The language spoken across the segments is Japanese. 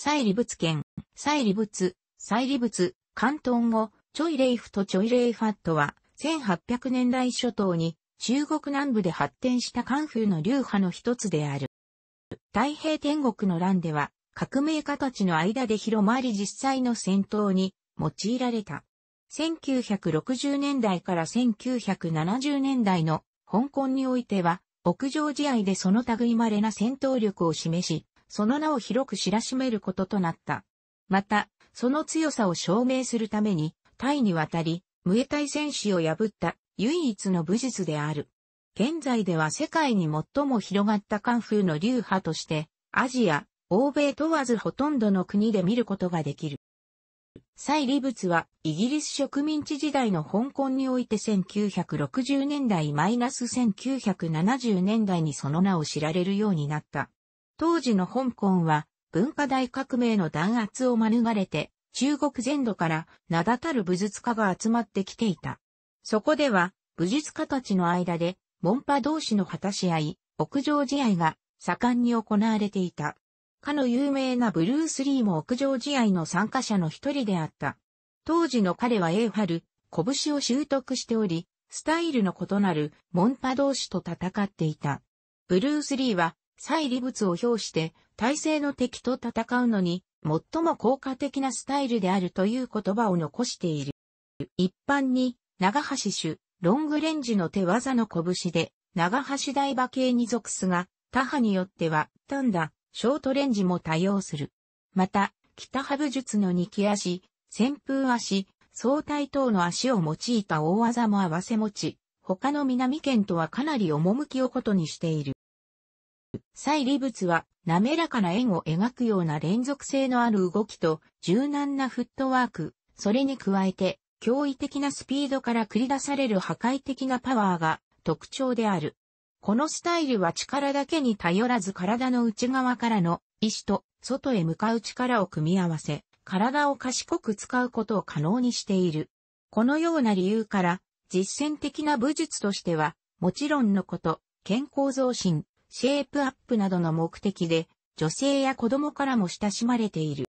再利物圏、再利物、再利物、関東語、チョイレイフとチョイレイファットは、1800年代初頭に中国南部で発展したカンフーの流派の一つである。太平天国の乱では、革命家たちの間で広まり実際の戦闘に用いられた。1960年代から1970年代の香港においては、屋上試合でその類稀な戦闘力を示し、その名を広く知らしめることとなった。また、その強さを証明するために、タイに渡り、ムエタイ戦士を破った唯一の武術である。現在では世界に最も広がったカンフーの流派として、アジア、欧米問わずほとんどの国で見ることができる。蔡ブ仏はイギリス植民地時代の香港において1960年代 -1970 年代にその名を知られるようになった。当時の香港は文化大革命の弾圧を免れて中国全土から名だたる武術家が集まってきていた。そこでは武術家たちの間で門派同士の果たし合い、屋上試合が盛んに行われていた。かの有名なブルース・リーも屋上試合の参加者の一人であった。当時の彼はエ春、拳を習得しており、スタイルの異なる門派同士と戦っていた。ブルース・リーは再利物を表して体制の敵と戦うのに最も効果的なスタイルであるという言葉を残している。一般に長橋種、ロングレンジの手技の拳で長橋台馬系に属すが他派によっては単打、ショートレンジも多用する。また、北ハブ術の二気足、旋風足、相対等の足を用いた大技も合わせ持ち、他の南県とはかなり趣をことにしている。再利物は滑らかな円を描くような連続性のある動きと柔軟なフットワーク、それに加えて驚異的なスピードから繰り出される破壊的なパワーが特徴である。このスタイルは力だけに頼らず体の内側からの意志と外へ向かう力を組み合わせ、体を賢く使うことを可能にしている。このような理由から、実践的な武術としては、もちろんのこと、健康増進、シェイプアップなどの目的で、女性や子供からも親しまれている。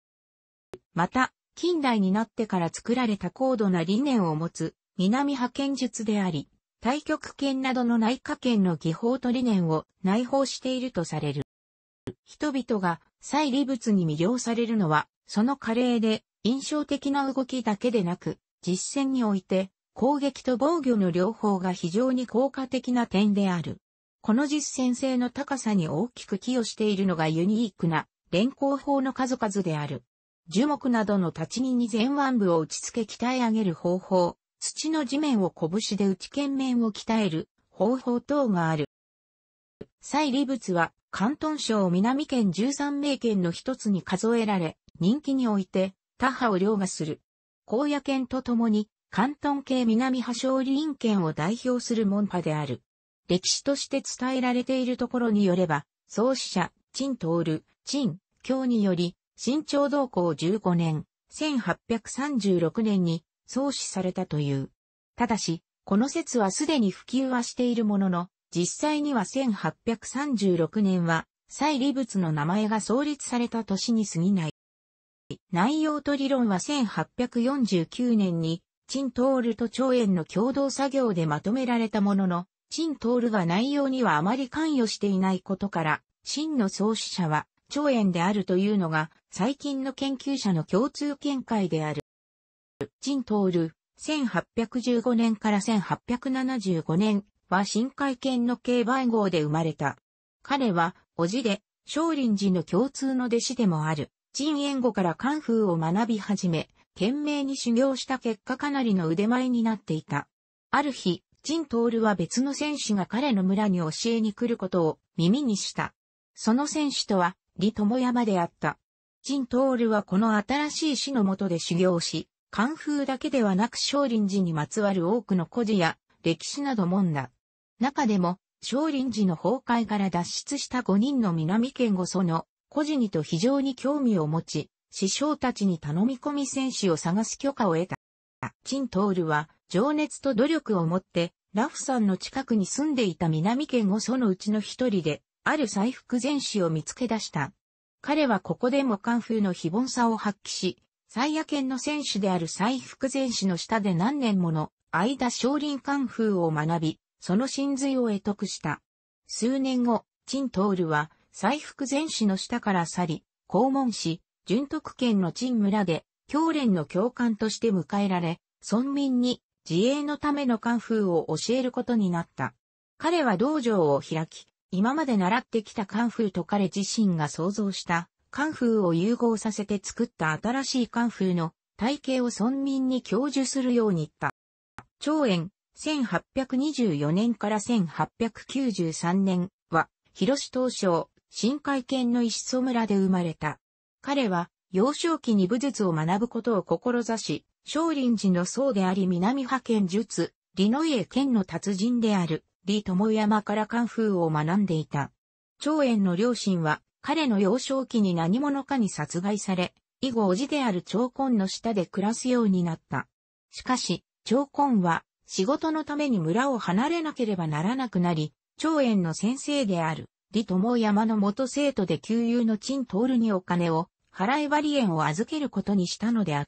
また、近代になってから作られた高度な理念を持つ、南派遣術であり、対極拳などの内科拳の技法と理念を内包しているとされる。人々が再利物に魅了されるのは、その華麗で印象的な動きだけでなく、実践において攻撃と防御の両方が非常に効果的な点である。この実践性の高さに大きく寄与しているのがユニークな連行法の数々である。樹木などの立ち木に前腕部を打ち付け鍛え上げる方法、土の地面を拳で打ち剣面を鍛える方法等がある。再利物は関東省南県13名県の一つに数えられ、人気において他派を凌駕する。高野県とともに関東系南派少林県を代表する門派である。歴史として伝えられているところによれば、創始者、陳る、陳、京により、新朝同行15年、1836年に創始されたという。ただし、この説はすでに普及はしているものの、実際には1836年は、再理物の名前が創立された年に過ぎない。内容と理論は1849年に、陳通ルと長園の共同作業でまとめられたものの、陳徹が内容にはあまり関与していないことから、真の創始者は、長炎であるというのが、最近の研究者の共通見解である。陳徹、1815年から1875年は深海犬の競売号で生まれた。彼は、おじで、少林寺の共通の弟子でもある、陳炎後から漢風を学び始め、懸命に修行した結果かなりの腕前になっていた。ある日、陳ルは別の選手が彼の村に教えに来ることを耳にした。その選手とは、李友山であった。陳ルはこの新しい師の下で修行し、漢風だけではなく少林寺にまつわる多くの古事や歴史などもんだ。中でも、少林寺の崩壊から脱出した5人の南県五その古事にと非常に興味を持ち、師匠たちに頼み込み選手を探す許可を得た。陳ルは、情熱と努力をもって、ラフさんの近くに住んでいた南県をそのうちの一人で、ある西福前史を見つけ出した。彼はここでもカンフーの非凡さを発揮し、最野県の選手である西福前史の下で何年もの間少林カンフーを学び、その真髄を得得した。数年後、陳通は、西福前史の下から去り、黄門し、純徳県の陳村で、教連の教官として迎えられ、村民に自衛のためのカンフーを教えることになった。彼は道場を開き、今まで習ってきたカンフーと彼自身が想像したカンフーを融合させて作った新しいカンフーの体系を村民に享受するように言った。長園、1824年から1893年は、広志東省、深海県の石曽村で生まれた。彼は、幼少期に武術を学ぶことを志し、少林寺の僧であり南派遣術、李の家剣の達人である、李智山からカンフーを学んでいた。長円の両親は、彼の幼少期に何者かに殺害され、以後おじである長根の下で暮らすようになった。しかし、長根は、仕事のために村を離れなければならなくなり、長円の先生である、李智山の元生徒で旧友の陳徹にお金を、払い割り縁を預けることにしたのであっ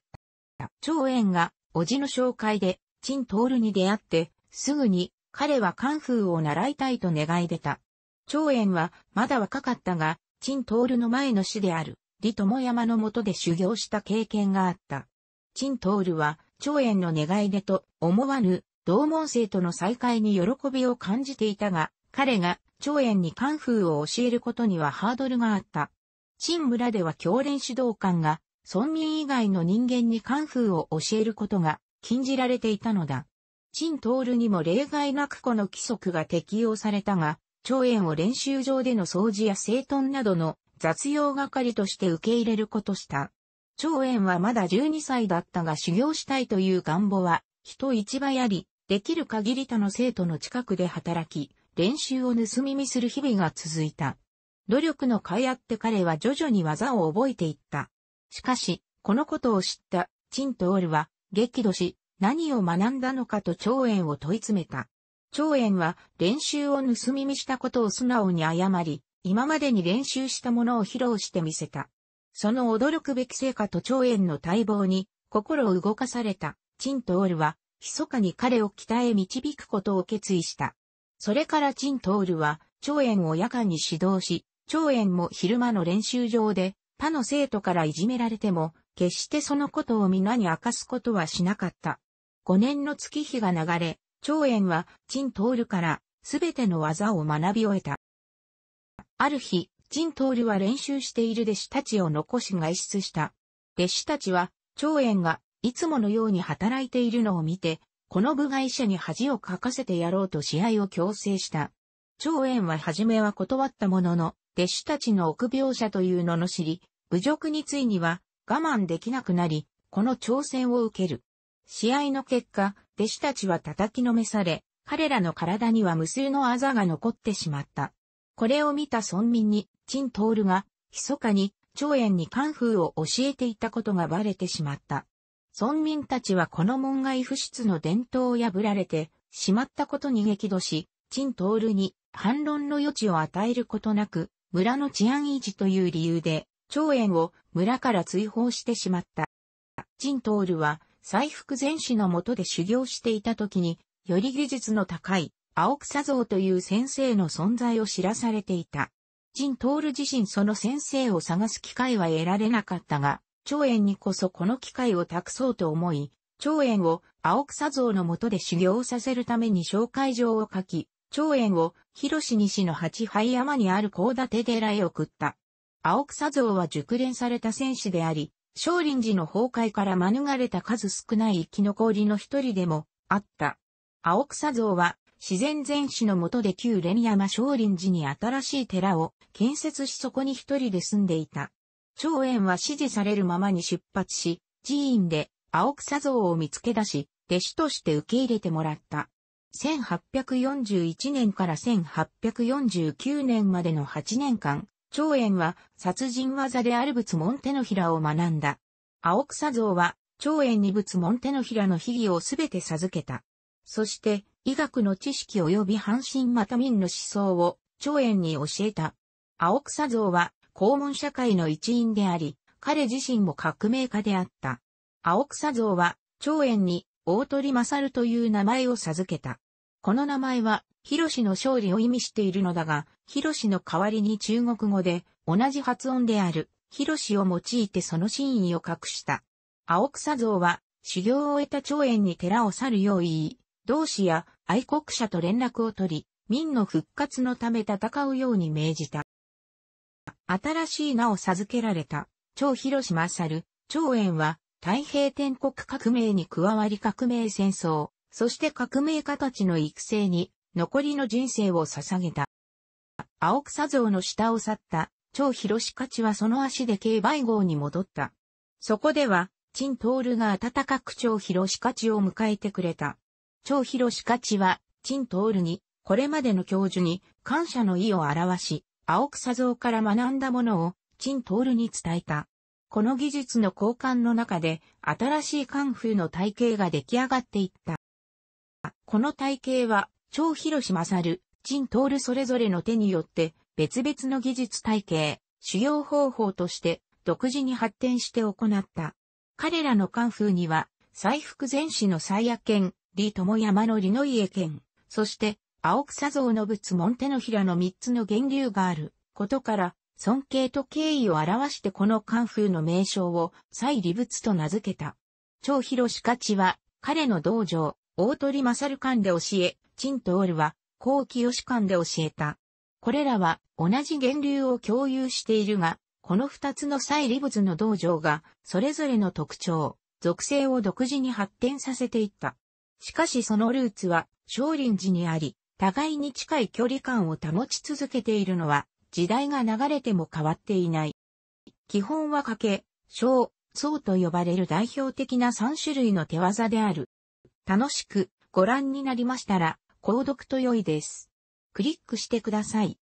長円が、叔父の紹介で、陳徹に出会って、すぐに、彼はカンフーを習いたいと願い出た。長円は、まだ若かったが、陳徹の前の師である、李智山の下で修行した経験があった。陳徹は、長円の願い出と思わぬ、同門生との再会に喜びを感じていたが、彼が、長円にカンフーを教えることにはハードルがあった。陳村では教練指導官が村民以外の人間にカンフーを教えることが禁じられていたのだ。陳徹にも例外なくこの規則が適用されたが、長園を練習場での掃除や整頓などの雑用係として受け入れることした。長園はまだ12歳だったが修行したいという願望は、人一倍あり、できる限り他の生徒の近くで働き、練習を盗み見する日々が続いた。努力の甲斐あって彼は徐々に技を覚えていった。しかし、このことを知った、陳とオルは、激怒し、何を学んだのかと長円を問い詰めた。長円は練習を盗み見したことを素直に謝り、今までに練習したものを披露してみせた。その驚くべき成果と長円の待望に心を動かされた、チンとオールは、密かに彼を北へ導くことを決意した。それからチンとオールは、長円を夜間に指導し、長円も昼間の練習場で他の生徒からいじめられても、決してそのことを皆に明かすことはしなかった。5年の月日が流れ、長円は、陳るから、すべての技を学び終えた。ある日、陳るは練習している弟子たちを残し外出した。弟子たちは、長円が、いつものように働いているのを見て、この部外者に恥をかかせてやろうと試合を強制した。長円は初めは断ったものの、弟子たちの臆病者というのの知り、侮辱についには我慢できなくなり、この挑戦を受ける。試合の結果、弟子たちは叩きのめされ、彼らの体には無数のあざが残ってしまった。これを見た村民に、陳徹が、密かに、長炎にカンフーを教えていたことがバレてしまった。村民たちはこの門外不出の伝統を破られて、しまったことに激怒し、陳徹に反論の余地を与えることなく、村の治安維持という理由で、長園を村から追放してしまった。陳トールは、西福禅師のもとで修行していた時に、より技術の高い青草像という先生の存在を知らされていた。陳トール自身その先生を探す機会は得られなかったが、長園にこそこの機会を託そうと思い、長園を青草像のもとで修行させるために紹介状を書き、長園を広西の八杯山にある甲立寺へ送った。青草像は熟練された戦士であり、少林寺の崩壊から免れた数少ない生き残りの一人でもあった。青草像は自然全史の下で旧連山少林寺に新しい寺を建設しそこに一人で住んでいた。長園は指示されるままに出発し、寺院で青草像を見つけ出し、弟子として受け入れてもらった。1841年から1849年までの8年間、長円は殺人技である仏門手のひらを学んだ。青草像は長円に仏門手のひらの秘技をすべて授けた。そして、医学の知識及び半身また民の思想を長円に教えた。青草像は公文社会の一員であり、彼自身も革命家であった。青草像は長円に大鳥勝という名前を授けた。この名前は、広氏の勝利を意味しているのだが、広氏の代わりに中国語で、同じ発音である、広氏を用いてその真意を隠した。青草像は、修行を終えた長園に寺を去るよう言い、同志や愛国者と連絡を取り、民の復活のため戦うように命じた。新しい名を授けられた、長広氏勝、長園は、太平天国革命に加わり革命戦争、そして革命家たちの育成に残りの人生を捧げた。青草像の下を去った超広志勝はその足で競売号に戻った。そこでは、陳徹が温かく超広志勝を迎えてくれた。超広志勝は、陳徹に、これまでの教授に感謝の意を表し、青草像から学んだものを陳徹に伝えた。この技術の交換の中で新しいカンフーの体系が出来上がっていった。この体系は、張広志勝、陳徹それぞれの手によって別々の技術体系、主要方法として独自に発展して行った。彼らのカンフーには、西福禅師の斉也拳、李友山の李の家県、そして、青草像の仏門手のひらの三つの源流があることから、尊敬と敬意を表してこのカンフーの名称を、蔡理仏と名付けた。長広かちは、彼の道場、大鳥勝館で教え、陳とオルは、高清吉館で教えた。これらは、同じ源流を共有しているが、この二つの蔡理仏の道場が、それぞれの特徴、属性を独自に発展させていった。しかしそのルーツは、少林寺にあり、互いに近い距離感を保ち続けているのは、時代が流れても変わっていない。基本は掛け、小、層と呼ばれる代表的な3種類の手技である。楽しくご覧になりましたら、購読と良いです。クリックしてください。